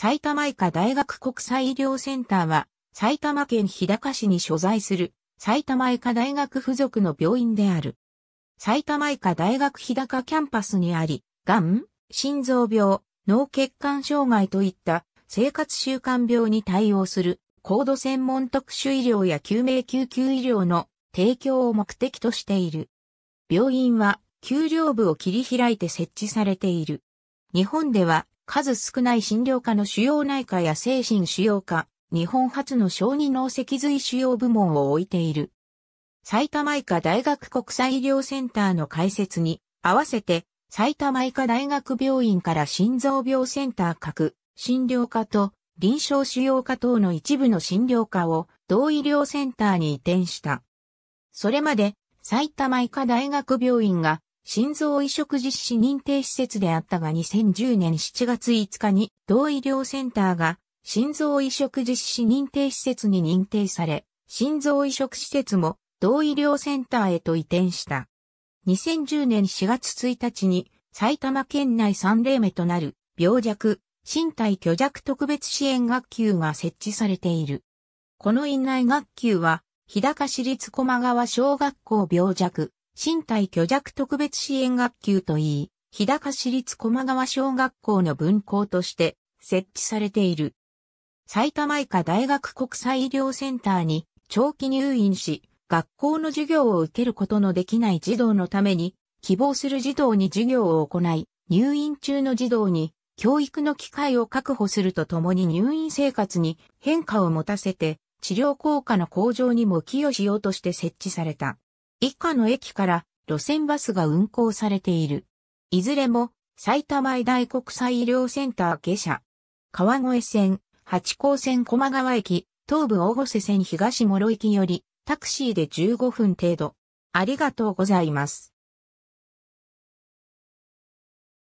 埼玉医科大学国際医療センターは、埼玉県日高市に所在する埼玉医科大学附属の病院である。埼玉医科大学日高キャンパスにあり、がん、心臓病、脳血管障害といった生活習慣病に対応する高度専門特殊医療や救命救急医療の提供を目的としている。病院は、給料部を切り開いて設置されている。日本では数少ない診療科の主要内科や精神主要科、日本初の小児脳脊髄主要部門を置いている。埼玉医科大学国際医療センターの開設に、合わせて埼玉医科大学病院から心臓病センター各診療科と臨床主要科等の一部の診療科を同医療センターに移転した。それまで埼玉医科大学病院が心臓移植実施認定施設であったが2010年7月5日に同医療センターが心臓移植実施認定施設に認定され、心臓移植施設も同医療センターへと移転した。2010年4月1日に埼玉県内3例目となる病弱、身体虚弱特別支援学級が設置されている。この院内学級は、日高市立駒川小学校病弱、身体巨弱特別支援学級といい、日高市立駒川小学校の分校として設置されている。埼玉医科大学国際医療センターに長期入院し、学校の授業を受けることのできない児童のために、希望する児童に授業を行い、入院中の児童に教育の機会を確保するとともに入院生活に変化を持たせて治療効果の向上にも寄与しようとして設置された。以下の駅から路線バスが運行されている。いずれも埼玉医大国際医療センター下車。川越線、八甲線駒川駅、東武大越線東諸駅よりタクシーで15分程度。ありがとうございます。